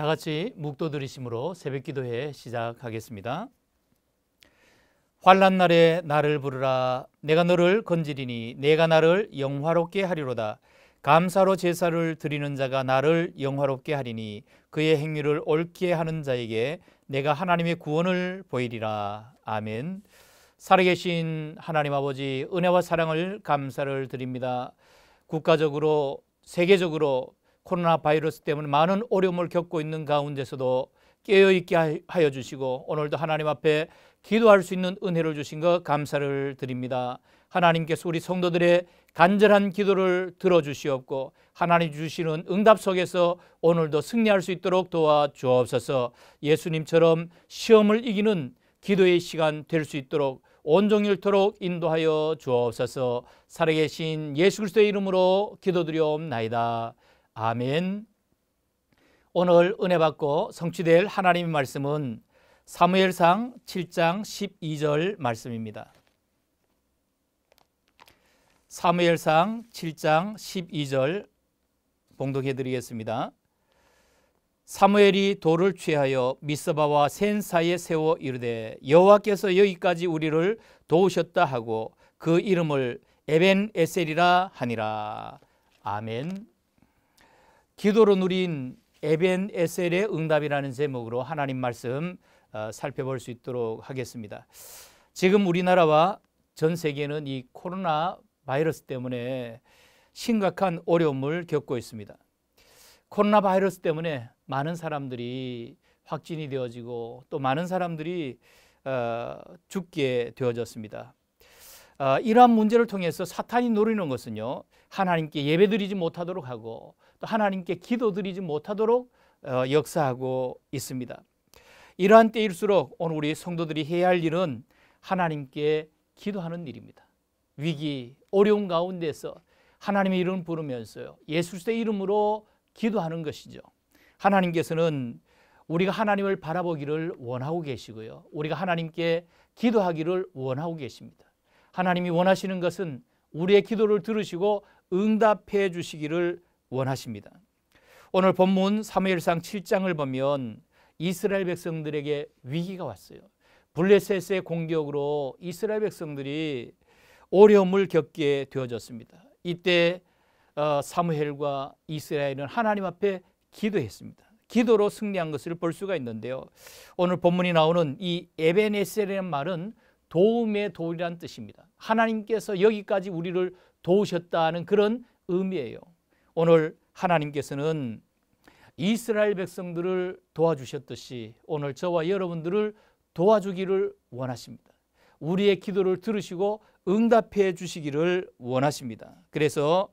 다 같이 묵도 드리심으로 새벽 기도회 시작하겠습니다. 환란 날에 나를 부르라 내가 너를 건지리니 내가 나를 영화롭게 하리로다 감사로 제사를 드리는 자가 나를 영화롭게 하리니 그의 행위를 옳게 하는 자에게 내가 하나님의 구원을 보이리라 아멘 살아계신 하나님 아버지 은혜와 사랑을 감사를 드립니다 국가적으로 세계적으로 코로나 바이러스 때문에 많은 어려움을 겪고 있는 가운데서도 깨어있게 하여 주시고 오늘도 하나님 앞에 기도할 수 있는 은혜를 주신 것 감사를 드립니다. 하나님께서 우리 성도들의 간절한 기도를 들어주시옵고 하나님 주시는 응답 속에서 오늘도 승리할 수 있도록 도와주옵소서 예수님처럼 시험을 이기는 기도의 시간 될 수 있도록 온종일토록 인도하여 주옵소서 살아계신 예수 그리스도의 이름으로 기도드려옵나이다. 아멘. 오늘 은혜 받고 성취될 하나님의 말씀은 사무엘상 7장 12절 말씀입니다. 사무엘상 7장 12절 봉독해 드리겠습니다. 사무엘이 돌을 취하여 미스바와 센 사이에 세워 이르되 여호와께서 여기까지 우리를 도우셨다 하고 그 이름을 에벤 에셀이라 하니라. 아멘. 기도로 누린 에벤 에셀의 응답이라는 제목으로 하나님 말씀 어, 살펴볼 수 있도록 하겠습니다. 지금 우리나라와 전 세계는 이 코로나 바이러스 때문에 심각한 어려움을 겪고 있습니다. 코로나 바이러스 때문에 많은 사람들이 확진이 되어지고 또 많은 사람들이 어, 죽게 되어졌습니다. 어, 이러한 문제를 통해서 사탄이 노리는 것은요 하나님께 예배드리지 못하도록 하고 또 하나님께 기도드리지 못하도록 어, 역사하고 있습니다. 이러한 때일수록 오늘 우리 성도들이 해야 할 일은 하나님께 기도하는 일입니다. 위기, 어려운 가운데서 하나님의 이름 부르면서요. 예수의 이름으로 기도하는 것이죠. 하나님께서는 우리가 하나님을 바라보기를 원하고 계시고요. 우리가 하나님께 기도하기를 원하고 계십니다. 하나님이 원하시는 것은 우리의 기도를 들으시고 응답해 주시기를 원하십니다. 오늘 본문 사무엘상 7장을 보면 이스라엘 백성들에게 위기가 왔어요. 블레셋의 공격으로 이스라엘 백성들이 어려움을 겪게 되어졌습니다. 이때 어, 사무엘과 이스라엘은 하나님 앞에 기도했습니다. 기도로 승리한 것을 볼 수가 있는데요. 오늘 본문이 나오는 이 에베네셀이라는 말은 도움의 도리란 뜻입니다. 하나님께서 여기까지 우리를 도우셨다는 그런 의미예요. 오늘 하나님께서는 이스라엘 백성들을 도와주셨듯이 오늘 저와 여러분들을 도와주기를 원하십니다. 우리의 기도를 들으시고 응답해 주시기를 원하십니다. 그래서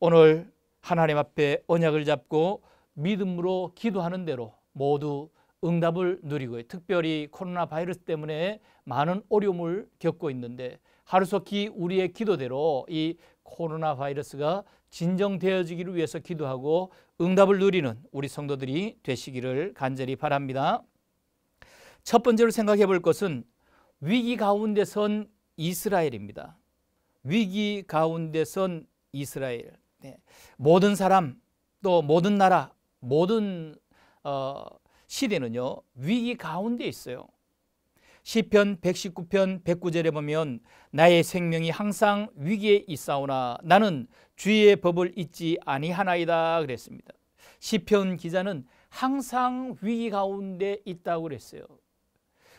오늘 하나님 앞에 언약을 잡고 믿음으로 기도하는 대로 모두 응답을 누리고 특별히 코로나 바이러스 때문에 많은 어려움을 겪고 있는데 하루속히 우리의 기도대로 이 코로나 바이러스가 진정되어지기를 위해서 기도하고 응답을 누리는 우리 성도들이 되시기를 간절히 바랍니다. 첫 번째로 생각해 볼 것은 위기 가운데 선 이스라엘입니다. 위기 가운데 선 이스라엘. 네. 모든 사람 또 모든 나라 모든 어, 시대는요 위기 가운데 있어요. 시편 119편 109절에 보면 나의 생명이 항상 위기에 있사오나 나는 주의 의 법을 잊지 아니하나이다 그랬습니다. 시편 기자는 항상 위기 가운데 있다고 그랬어요.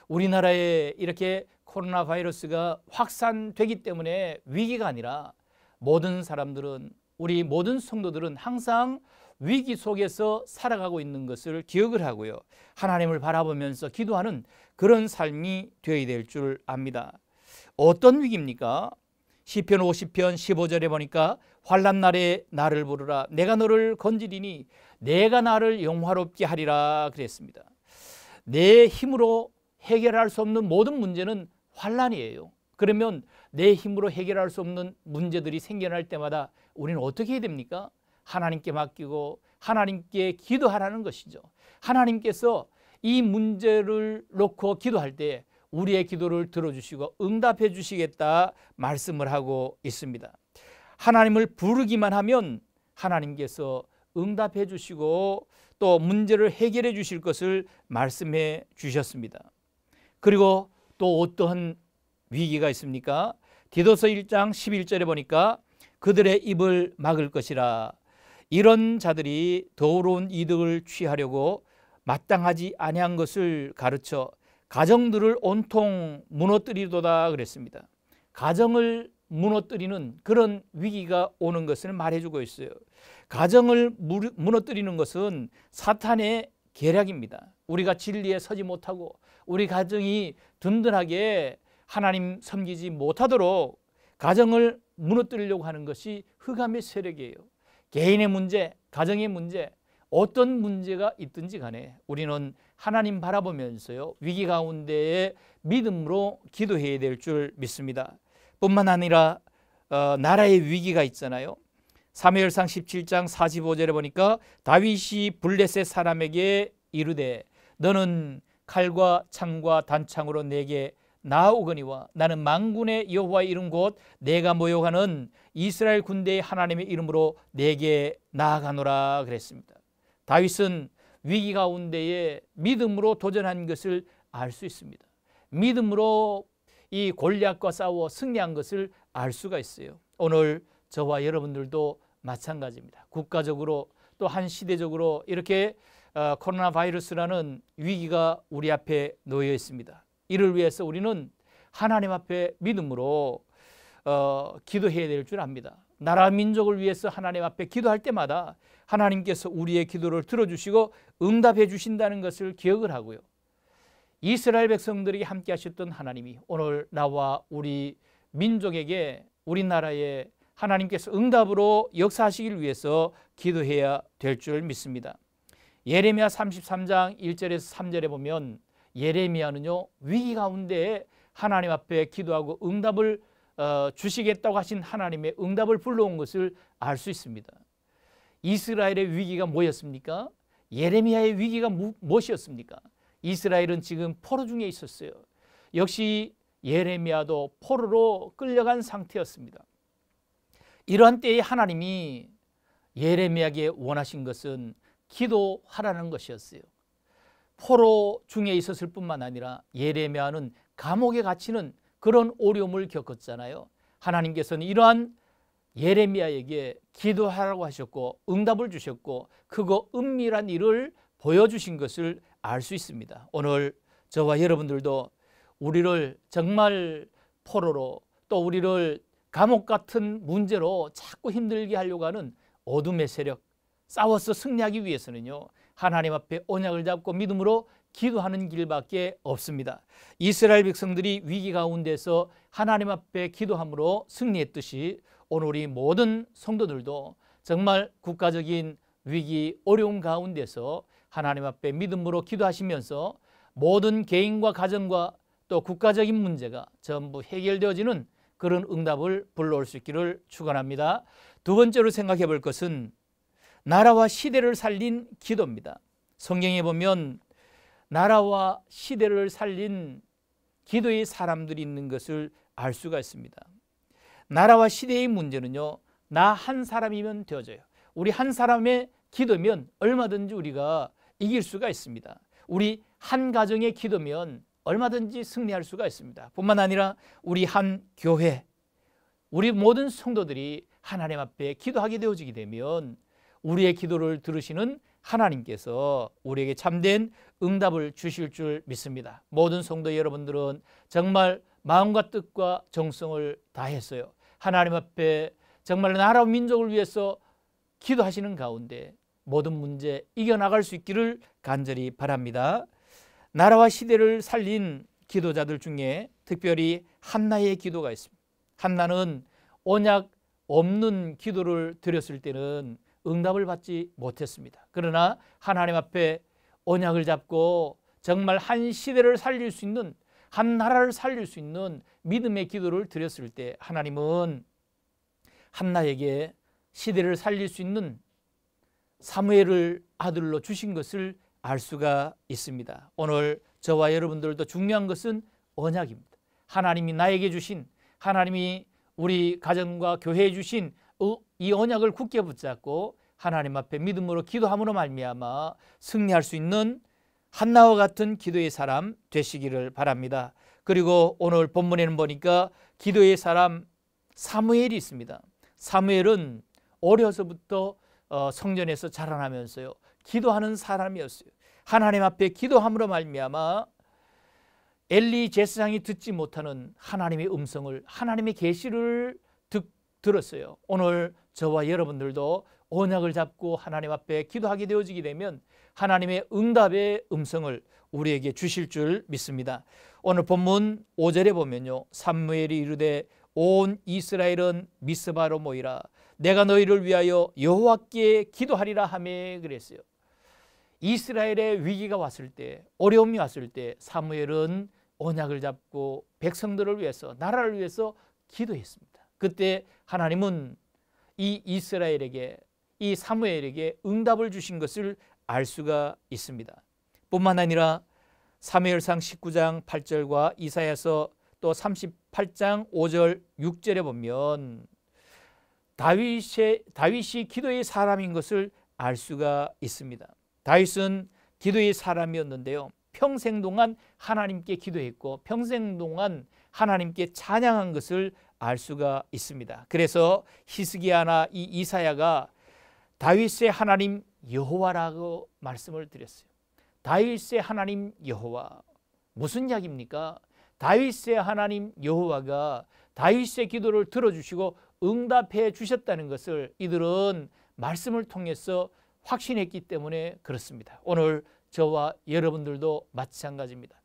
우리나라에 이렇게 코로나 바이러스가 확산되기 때문에 위기가 아니라 모든 사람들은 우리 모든 성도들은 항상 위기 속에서 살아가고 있는 것을 기억을 하고요. 하나님을 바라보면서 기도하는 그런 삶이 되어야 될 줄 압니다. 어떤 위기입니까? 시편 50편 15절에 보니까 환란 날에 나를 부르라 내가 너를 건지리니 내가 나를 영화롭게 하리라 그랬습니다. 내 힘으로 해결할 수 없는 모든 문제는 환란이에요. 그러면 내 힘으로 해결할 수 없는 문제들이 생겨날 때마다 우리는 어떻게 해야 됩니까? 하나님께 맡기고 하나님께 기도하라는 것이죠. 하나님께서 이 문제를 놓고 기도할 때 우리의 기도를 들어주시고 응답해 주시겠다 말씀을 하고 있습니다. 하나님을 부르기만 하면 하나님께서 응답해 주시고 또 문제를 해결해 주실 것을 말씀해 주셨습니다. 그리고 또 어떠한 위기가 있습니까? 디도서 1장 11절에 보니까 그들의 입을 막을 것이라 이런 자들이 더러운 이득을 취하려고 마땅하지 아니한 것을 가르쳐 가정들을 온통 무너뜨리도다 그랬습니다. 가정을 무너뜨리는 그런 위기가 오는 것을 말해주고 있어요. 가정을 무너뜨리는 것은 사탄의 계략입니다. 우리가 진리에 서지 못하고 우리 가정이 든든하게 하나님 섬기지 못하도록 가정을 무너뜨리려고 하는 것이 흑암의 세력이에요. 개인의 문제, 가정의 문제, 어떤 문제가 있든지 간에 우리는 하나님 바라보면서요. 위기 가운데에 믿음으로 기도해야 될 줄 믿습니다. 뿐만 아니라 어, 나라의 위기가 있잖아요. 사무엘상 17장 45절에 보니까 다윗이 블레셋 사람에게 이르되 너는 칼과 창과 단창으로 내게 나오거니와 나는 망군의 여호와 이름 곧 내가 모욕하는 이스라엘 군대의 하나님의 이름으로 내게 나아가노라 그랬습니다. 다윗은 위기 가운데에 믿음으로 도전한 것을 알 수 있습니다. 믿음으로 이 골리앗과 싸워 승리한 것을 알 수가 있어요. 오늘 저와 여러분들도 마찬가지입니다. 국가적으로 또 한 시대적으로 이렇게 어, 코로나 바이러스라는 위기가 우리 앞에 놓여 있습니다. 이를 위해서 우리는 하나님 앞에 믿음으로 어, 기도해야 될 줄 압니다. 나라 민족을 위해서 하나님 앞에 기도할 때마다 하나님께서 우리의 기도를 들어주시고 응답해 주신다는 것을 기억을 하고요. 이스라엘 백성들이 함께 하셨던 하나님이 오늘 나와 우리 민족에게 우리나라에 하나님께서 응답으로 역사하시길 위해서 기도해야 될 줄 믿습니다. 예레미야 33장 1절에서 3절에 보면 예레미야는요 위기 가운데 하나님 앞에 기도하고 응답을 어, 주시겠다고 하신 하나님의 응답을 불러온 것을 알 수 있습니다. 이스라엘의 위기가 뭐였습니까? 예레미야의 위기가 무엇이었습니까? 이스라엘은 지금 포로 중에 있었어요. 역시 예레미야도 포로로 끌려간 상태였습니다. 이러한 때에 하나님이 예레미야에게 원하신 것은 기도하라는 것이었어요. 포로 중에 있었을 뿐만 아니라 예레미야는 감옥에 갇히는 그런 어려움을 겪었잖아요. 하나님께서는 이러한 예레미야에게 기도하라고 하셨고 응답을 주셨고 그거 은밀한 일을 보여주신 것을 알수 있습니다. 오늘 저와 여러분들도 우리를 정말 포로로 또 우리를 감옥 같은 문제로 자꾸 힘들게 하려고 하는 어둠의 세력 싸워서 승리하기 위해서는요. 하나님 앞에 언약을 잡고 믿음으로 기도하는 길밖에 없습니다. 이스라엘 백성들이 위기 가운데서 하나님 앞에 기도함으로 승리했듯이 오늘 우리 모든 성도들도 정말 국가적인 위기 어려움 가운데서 하나님 앞에 믿음으로 기도하시면서 모든 개인과 가정과 또 국가적인 문제가 전부 해결되어지는 그런 응답을 불러올 수 있기를 축원합니다. 두 번째로 생각해 볼 것은 나라와 시대를 살린 기도입니다. 성경에 보면 나라와 시대를 살린 기도의 사람들이 있는 것을 알 수가 있습니다. 나라와 시대의 문제는요. 나 한 사람이면 되어져요. 우리 한 사람의 기도면 얼마든지 우리가 이길 수가 있습니다. 우리 한 가정의 기도면 얼마든지 승리할 수가 있습니다. 뿐만 아니라 우리 한 교회, 우리 모든 성도들이 하나님 앞에 기도하게 되어지게 되면 우리의 기도를 들으시는 하나님께서 우리에게 참된 응답을 주실 줄 믿습니다. 모든 성도 여러분들은 정말 마음과 뜻과 정성을 다했어요. 하나님 앞에 정말 나라와 민족을 위해서 기도하시는 가운데 모든 문제 이겨나갈 수 있기를 간절히 바랍니다. 나라와 시대를 살린 기도자들 중에 특별히 한나의 기도가 있습니다. 한나는 언약 없는 기도를 드렸을 때는 응답을 받지 못했습니다. 그러나 하나님 앞에 언약을 잡고 정말 한 시대를 살릴 수 있는 한 나라를 살릴 수 있는 믿음의 기도를 드렸을 때 하나님은 한나에게 시대를 살릴 수 있는 사무엘을 아들로 주신 것을 알 수가 있습니다. 오늘 저와 여러분들도 중요한 것은 언약입니다. 하나님이 나에게 주신 하나님이 우리 가정과 교회에 주신 어, 이 언약을 굳게 붙잡고 하나님 앞에 믿음으로 기도함으로 말미암아 승리할 수 있는 한나와 같은 기도의 사람 되시기를 바랍니다. 그리고 오늘 본문에는 보니까 기도의 사람 사무엘이 있습니다. 사무엘은 어려서부터 어, 성전에서 자라나면서요 기도하는 사람이었어요. 하나님 앞에 기도함으로 말미암아 엘리 제사장이 듣지 못하는 하나님의 음성을 하나님의 계시를 들었어요. 오늘 저와 여러분들도 언약을 잡고 하나님 앞에 기도하게 되어지게 되면 하나님의 응답의 음성을 우리에게 주실 줄 믿습니다. 오늘 본문 5절에 보면요. 삼무엘이 이르되 온 이스라엘은 미스바로 모이라 내가 너희를 위하여 여호와께 기도하리라 하며 그랬어요. 이스라엘의 위기가 왔을 때 어려움이 왔을 때 사무엘은 언약을 잡고 백성들을 위해서 나라를 위해서 기도했습니다. 그때 하나님은 이 이스라엘에게 이 사무엘에게 응답을 주신 것을 알 수가 있습니다. 뿐만 아니라 사무엘상 19장 8절과 이사야서 또 38장 5절 6절에 보면 다윗의, 다윗이 기도의 사람인 것을 알 수가 있습니다. 다윗은 기도의 사람이었는데요. 평생 동안 하나님께 기도했고 평생 동안 하나님께 찬양한 것을 알 수가 있습니다. 그래서 히스기야나 이 이사야가 다윗의 하나님 여호와라고 말씀을 드렸어요. 다윗의 하나님 여호와 무슨 이입니까 다윗의 하나님 여호와가 다윗의 기도를 들어주시고 응답해 주셨다는 것을 이들은 말씀을 통해서 확신했기 때문에 그렇습니다. 오늘 저와 여러분들도 마찬가지입니다.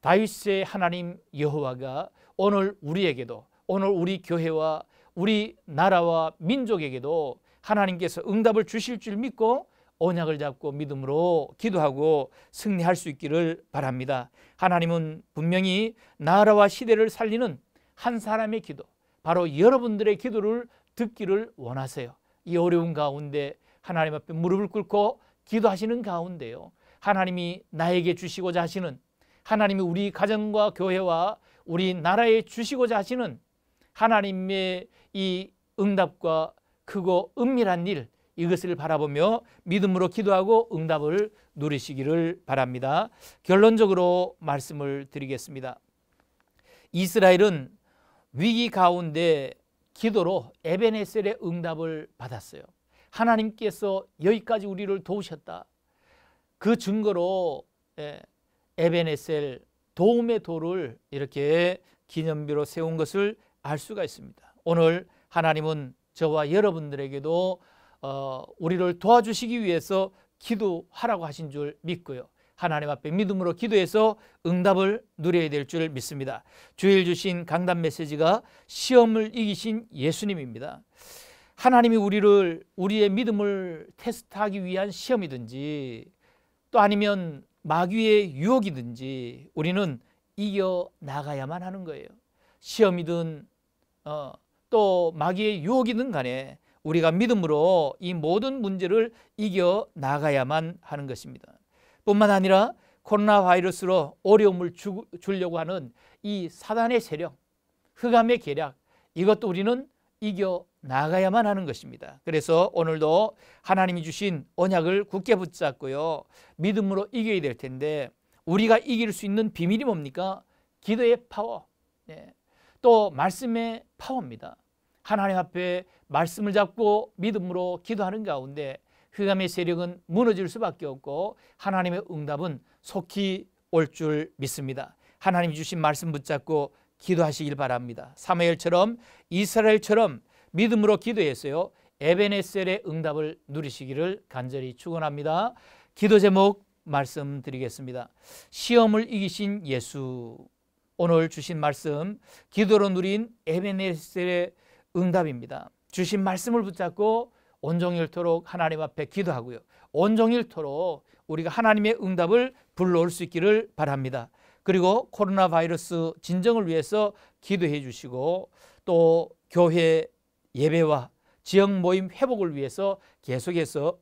다윗의 하나님 여호와가 오늘 우리에게도 오늘 우리 교회와 우리 나라와 민족에게도 하나님께서 응답을 주실 줄 믿고 언약을 잡고 믿음으로 기도하고 승리할 수 있기를 바랍니다. 하나님은 분명히 나라와 시대를 살리는 한 사람의 기도, 바로 여러분들의 기도를 듣기를 원하세요. 이 어려운 가운데 하나님 앞에 무릎을 꿇고 기도하시는 가운데요. 하나님이 나에게 주시고자 하시는 하나님이 우리 가정과 교회와 우리 나라에 주시고자 하시는 하나님의 이 응답과 크고 은밀한 일 이것을 바라보며 믿음으로 기도하고 응답을 누리시기를 바랍니다. 결론적으로 말씀을 드리겠습니다. 이스라엘은 위기 가운데 기도로 에베네셀의 응답을 받았어요. 하나님께서 여기까지 우리를 도우셨다. 그 증거로 예, 에베네셀 도움의 도를 이렇게 기념비로 세운 것을 알 수가 있습니다. 오늘 하나님은 저와 여러분들에게도 어, 우리를 도와주시기 위해서 기도하라고 하신 줄 믿고요. 하나님 앞에 믿음으로 기도해서 응답을 누려야 될 줄 믿습니다. 주일 주신 강단 메시지가 시험을 이기신 예수님입니다. 하나님이 우리를 우리의 믿음을 테스트하기 위한 시험이든지 또 아니면 마귀의 유혹이든지 우리는 이겨 나가야만 하는 거예요. 시험이든 어, 또 마귀의 유혹이든 간에 우리가 믿음으로 이 모든 문제를 이겨 나가야만 하는 것입니다. 뿐만 아니라 코로나 바이러스로 어려움을 주, 려고 하는 이 사단의 세력, 흑암의 계략 이것도 우리는 이겨 나가야만 하는 것입니다. 그래서 오늘도 하나님이 주신 언약을 굳게 붙잡고요. 믿음으로 이겨야 될 텐데 우리가 이길 수 있는 비밀이 뭡니까? 기도의 파워, 네. 또 말씀의 파워입니다. 하나님 앞에 말씀을 잡고 믿음으로 기도하는 가운데 흑암의 세력은 무너질 수밖에 없고 하나님의 응답은 속히 올 줄 믿습니다. 하나님 주신 말씀 붙잡고 기도하시길 바랍니다. 사무엘처럼 이스라엘처럼 믿음으로 기도했어요. 에베네셀의 응답을 누리시기를 간절히 축원합니다. 기도 제목 말씀드리겠습니다. 시험을 이기신 예수 오늘 주신 말씀 기도로 누린 에베네셀의 응답입니다. 주신 말씀을 붙잡고 온종일토록 하나님 앞에 기도하고요. 온종일토록 우리가 하나님의 응답을 불러올 수 있기를 바랍니다. 그리고 코로나 바이러스 진정을 위해서 기도해 주시고 또 교회 예배와 지역 모임 회복을 위해서 계속해서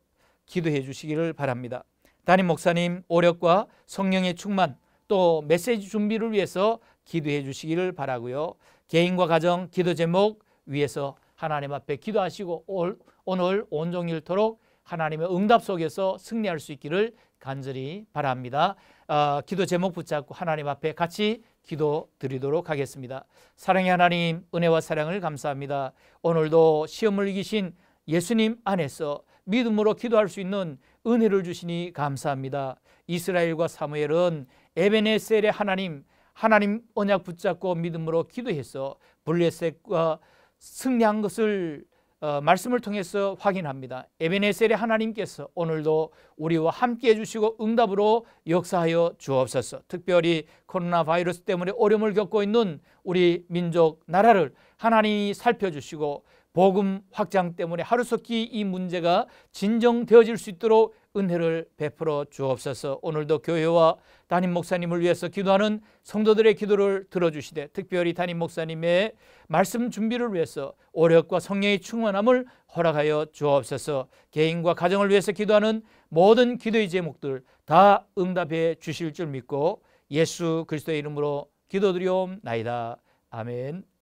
기도해 주시기를 바랍니다. 담임 목사님 오력과 성령의 충만 또 메시지 준비를 위해서 기도해 주시기를 바라고요. 개인과 가정 기도 제목 위에서 하나님 앞에 기도하시고 오늘 온종일토록 하나님의 응답 속에서 승리할 수 있기를 간절히 바랍니다. 어, 기도 제목 붙잡고 하나님 앞에 같이 기도 드리도록 하겠습니다. 사랑의 하나님, 은혜와 사랑을 감사합니다. 오늘도 시험을 이기신 예수님 안에서 믿음으로 기도할 수 있는 은혜를 주시니 감사합니다. 이스라엘과 사무엘은 에베네셀의 하나님, 하나님 언약 붙잡고 믿음으로 기도해서 블레셋과 승리한 것을 어, 말씀을 통해서 확인합니다. 에베네셀의 하나님께서 오늘도 우리와 함께 해주시고 응답으로 역사하여 주옵소서. 특별히 코로나 바이러스 때문에 어려움을 겪고 있는 우리 민족 나라를 하나님이 살펴주시고 복음 확장 때문에 하루속히 이 문제가 진정되어질 수 있도록 은혜를 베풀어 주옵소서 오늘도 교회와 담임 목사님을 위해서 기도하는 성도들의 기도를 들어주시되 특별히 담임 목사님의 말씀 준비를 위해서 오력과 성령의 충만함을 허락하여 주옵소서 개인과 가정을 위해서 기도하는 모든 기도의 제목들 다 응답해 주실 줄 믿고 예수 그리스도의 이름으로 기도드리옵나이다. 아멘